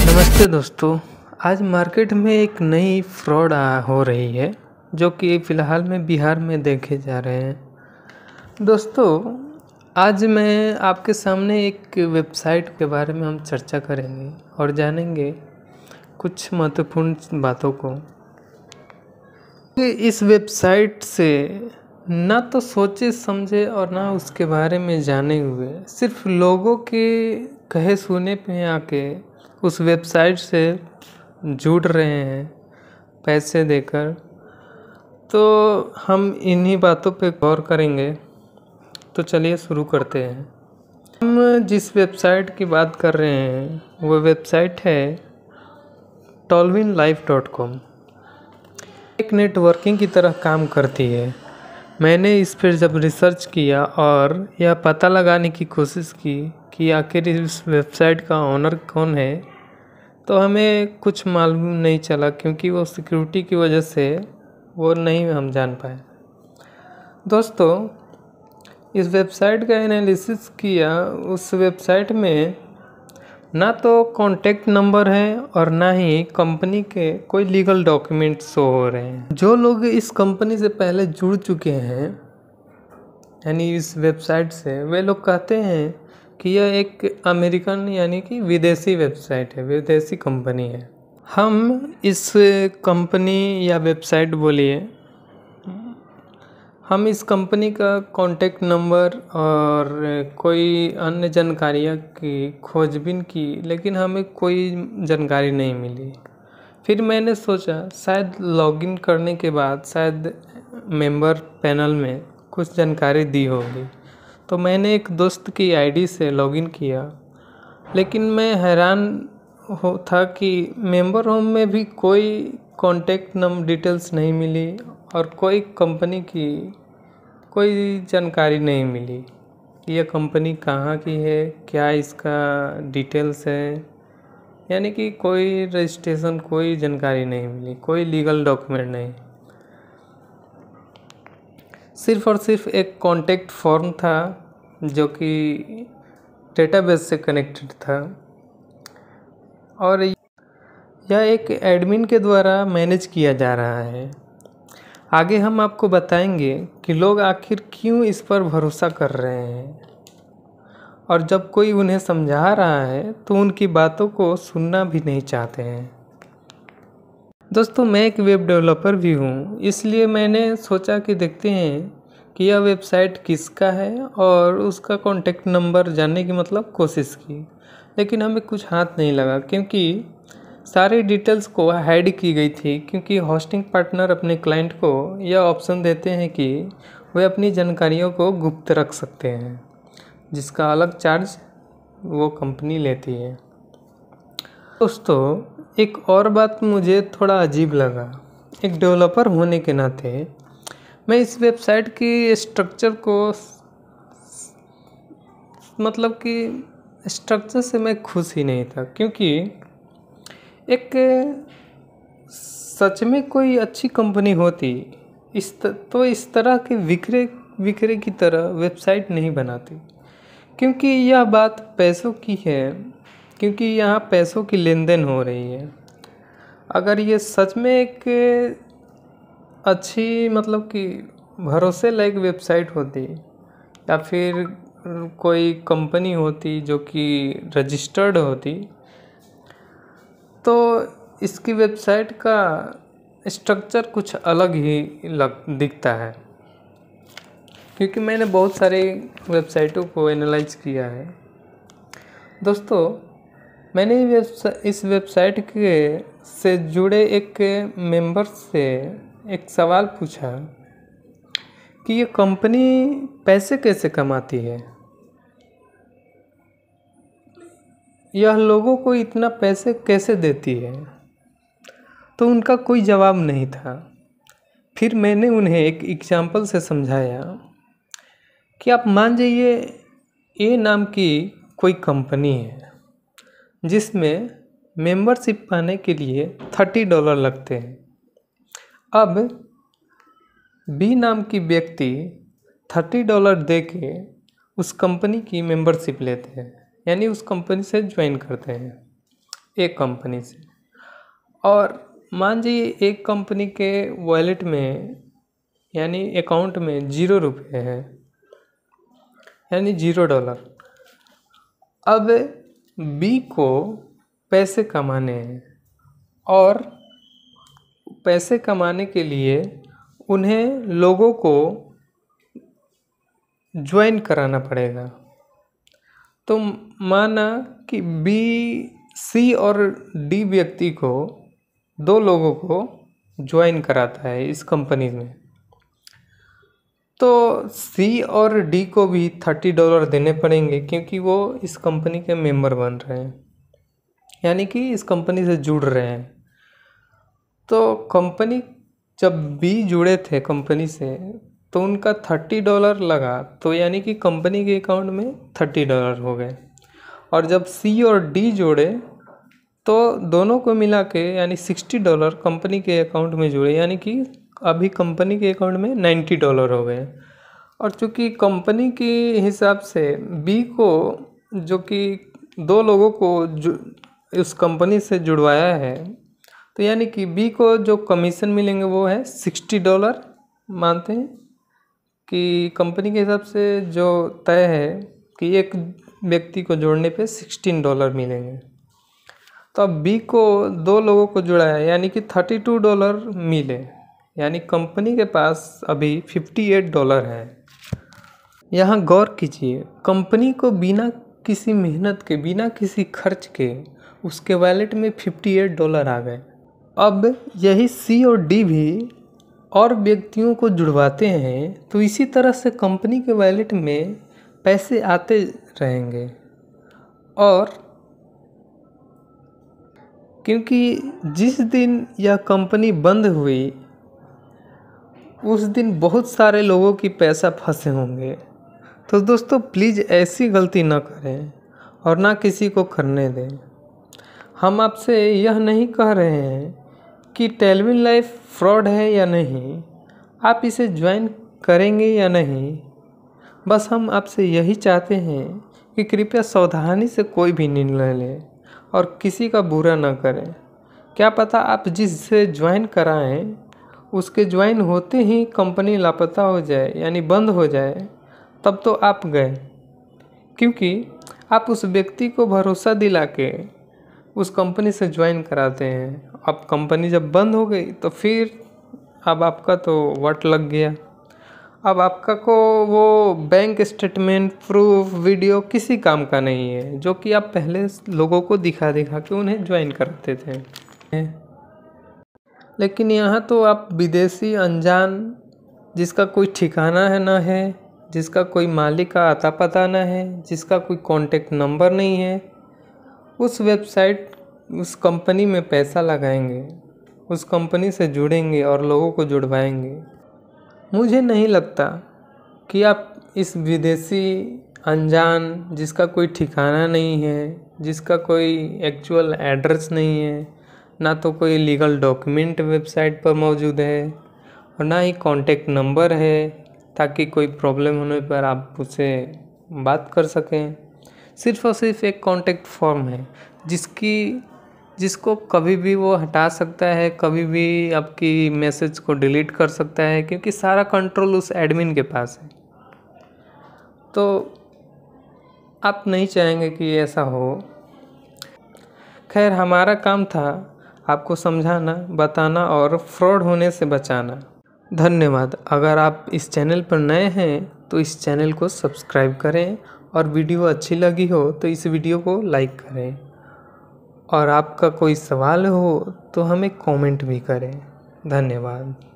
नमस्ते दोस्तों आज मार्केट में एक नई फ्रॉड हो रही है जो कि फ़िलहाल में बिहार में देखे जा रहे हैं दोस्तों आज मैं आपके सामने एक वेबसाइट के बारे में हम चर्चा करेंगे और जानेंगे कुछ महत्वपूर्ण बातों को इस वेबसाइट से ना तो सोचे समझे और ना उसके बारे में जाने हुए सिर्फ लोगों के कहे सुने पे आके उस वेबसाइट से जुड़ रहे हैं पैसे देकर तो हम इन्हीं बातों पे गौर करेंगे तो चलिए शुरू करते हैं हम जिस वेबसाइट की बात कर रहे हैं वो वेबसाइट है टॉलविन लाइफ डॉट कॉम एक नेटवर्किंग की तरह काम करती है मैंने इस पर जब रिसर्च किया और यह पता लगाने की कोशिश की कि आखिर इस वेबसाइट का ऑनर कौन है तो हमें कुछ मालूम नहीं चला क्योंकि वो सिक्योरिटी की वजह से वो नहीं हम जान पाए दोस्तों इस वेबसाइट का एनालिसिस किया उस वेबसाइट में ना तो कॉन्टेक्ट नंबर है और ना ही कंपनी के कोई लीगल डॉक्यूमेंट शो हो रहे हैं जो लोग इस कंपनी से पहले जुड़ चुके हैं यानी इस वेबसाइट से वे लोग कहते हैं कि यह एक अमेरिकन यानी कि विदेशी वेबसाइट है विदेशी कंपनी है हम इस कंपनी या वेबसाइट बोलिए हम इस कंपनी का कॉन्टैक्ट नंबर और कोई अन्य जानकारियाँ की खोजबीन की लेकिन हमें कोई जानकारी नहीं मिली फिर मैंने सोचा शायद लॉगिन करने के बाद शायद मेंबर पैनल में कुछ जानकारी दी होगी तो मैंने एक दोस्त की आईडी से लॉगिन किया लेकिन मैं हैरान हो था कि मेंबर होम में भी कोई कॉन्टेक्ट नम डिटेल्स नहीं मिली और कोई कंपनी की कोई जानकारी नहीं मिली यह कंपनी कहाँ की है क्या इसका डिटेल्स है यानी कि कोई रजिस्ट्रेशन कोई जानकारी नहीं मिली कोई लीगल डॉक्यूमेंट नहीं सिर्फ और सिर्फ एक कॉन्टेक्ट फॉर्म था जो कि डेटाबेस से कनेक्टेड था और यह एक एडमिन के द्वारा मैनेज किया जा रहा है आगे हम आपको बताएंगे कि लोग आखिर क्यों इस पर भरोसा कर रहे हैं और जब कोई उन्हें समझा रहा है तो उनकी बातों को सुनना भी नहीं चाहते हैं दोस्तों मैं एक वेब डेवलपर भी हूँ इसलिए मैंने सोचा कि देखते हैं कि यह वेबसाइट किसका है और उसका कॉन्टेक्ट नंबर जानने की मतलब कोशिश की लेकिन हमें कुछ हाथ नहीं लगा क्योंकि सारे डिटेल्स को हाइड की गई थी क्योंकि होस्टिंग पार्टनर अपने क्लाइंट को यह ऑप्शन देते हैं कि वे अपनी जानकारियों को गुप्त रख सकते हैं जिसका अलग चार्ज वो कंपनी लेती है दोस्तों एक और बात मुझे थोड़ा अजीब लगा एक डेवलपर होने के नाते मैं इस वेबसाइट की स्ट्रक्चर को मतलब कि स्ट्रक्चर से मैं खुश ही नहीं था क्योंकि एक सच में कोई अच्छी कंपनी होती इस त, तो इस तरह के विक्रे विक्रे की तरह वेबसाइट नहीं बनाती क्योंकि यह बात पैसों की है क्योंकि यहाँ पैसों की लेन देन हो रही है अगर ये सच में एक अच्छी मतलब कि भरोसे लायक वेबसाइट होती या फिर कोई कंपनी होती जो कि रजिस्टर्ड होती तो इसकी वेबसाइट का स्ट्रक्चर कुछ अलग ही लग दिखता है क्योंकि मैंने बहुत सारे वेबसाइटों को एनालाइज किया है दोस्तों मैंने इस वेबसाइट के से जुड़े एक मेंबर से एक सवाल पूछा कि ये कंपनी पैसे कैसे कमाती है यह लोगों को इतना पैसे कैसे देती है तो उनका कोई जवाब नहीं था फिर मैंने उन्हें एक एग्जाम्पल से समझाया कि आप मान जाइए ए नाम की कोई कंपनी है जिसमें मेंबरशिप पाने के लिए थर्टी डॉलर लगते हैं अब बी नाम की व्यक्ति थर्टी डॉलर दे के उस कंपनी की मेंबरशिप लेते हैं यानी उस कंपनी से ज्वाइन करते हैं एक कंपनी से और मान जाइए एक कंपनी के वॉलेट में यानी अकाउंट में जीरो रुपये हैं यानी जीरो डॉलर अब बी को पैसे कमाने हैं और पैसे कमाने के लिए उन्हें लोगों को ज्वाइन कराना पड़ेगा तो माना कि बी सी और डी व्यक्ति को दो लोगों को ज्वाइन कराता है इस कंपनी में तो सी और डी को भी थर्टी डॉलर देने पड़ेंगे क्योंकि वो इस कंपनी के मेंबर बन रहे हैं यानी कि इस कंपनी से जुड़ रहे हैं तो कंपनी जब बी जुड़े थे कंपनी से तो उनका थर्टी डॉलर लगा तो यानी कि कंपनी के अकाउंट में थर्टी डॉलर हो गए और जब सी और डी जोड़े तो दोनों को मिला के यानी सिक्सटी डॉलर कंपनी के अकाउंट में जुड़े यानी कि अभी कंपनी के अकाउंट में नाइन्टी डॉलर हो गए हैं और चूँकि कंपनी के हिसाब से बी को जो कि दो लोगों को जो उस कंपनी से जुड़वाया है तो यानी कि बी को जो कमीशन मिलेंगे वो है सिक्सटी डॉलर मानते हैं कि कंपनी के हिसाब से जो तय है कि एक व्यक्ति को जोड़ने पे सिक्सटीन डॉलर मिलेंगे तो अब बी को दो लोगों को जुड़ाया यानी कि थर्टी टू डॉलर मिले यानी कंपनी के पास अभी 58 डॉलर हैं यहाँ गौर कीजिए कंपनी को बिना किसी मेहनत के बिना किसी खर्च के उसके वैलेट में 58 डॉलर आ गए अब यही सी और डी भी और व्यक्तियों को जुड़वाते हैं तो इसी तरह से कंपनी के वैलेट में पैसे आते रहेंगे और क्योंकि जिस दिन यह कंपनी बंद हुई उस दिन बहुत सारे लोगों की पैसा फंसे होंगे तो दोस्तों प्लीज़ ऐसी गलती ना करें और ना किसी को करने दें हम आपसे यह नहीं कह रहे हैं कि टेलविन लाइफ फ्रॉड है या नहीं आप इसे ज्वाइन करेंगे या नहीं बस हम आपसे यही चाहते हैं कि कृपया सावधानी से कोई भी निर्णय लें और किसी का बुरा ना करें क्या पता आप जिससे ज्वाइन कराएं उसके ज्वाइन होते ही कंपनी लापता हो जाए यानी बंद हो जाए तब तो आप गए क्योंकि आप उस व्यक्ति को भरोसा दिला के उस कंपनी से ज्वाइन कराते हैं अब कंपनी जब बंद हो गई तो फिर अब आपका तो वट लग गया अब आपका को वो बैंक स्टेटमेंट प्रूफ वीडियो किसी काम का नहीं है जो कि आप पहले लोगों को दिखा दिखा के उन्हें ज्वाइन करते थे लेकिन यहाँ तो आप विदेशी अनजान जिसका कोई ठिकाना है ना है जिसका कोई मालिक का अता पता ना है जिसका कोई कांटेक्ट नंबर नहीं है उस वेबसाइट उस कंपनी में पैसा लगाएंगे उस कंपनी से जुड़ेंगे और लोगों को जुड़वाएंगे मुझे नहीं लगता कि आप इस विदेशी अनजान जिसका कोई ठिकाना नहीं है जिसका कोई एक्चुअल एड्रेस नहीं है ना तो कोई लीगल डॉक्यूमेंट वेबसाइट पर मौजूद है और ना ही कॉन्टेक्ट नंबर है ताकि कोई प्रॉब्लम होने पर आप उसे बात कर सकें सिर्फ और सिर्फ एक कॉन्टेक्ट फॉर्म है जिसकी जिसको कभी भी वो हटा सकता है कभी भी आपकी मैसेज को डिलीट कर सकता है क्योंकि सारा कंट्रोल उस एडमिन के पास है तो आप नहीं चाहेंगे कि ऐसा हो खैर हमारा काम था आपको समझाना बताना और फ्रॉड होने से बचाना धन्यवाद अगर आप इस चैनल पर नए हैं तो इस चैनल को सब्सक्राइब करें और वीडियो अच्छी लगी हो तो इस वीडियो को लाइक करें और आपका कोई सवाल हो तो हमें कमेंट भी करें धन्यवाद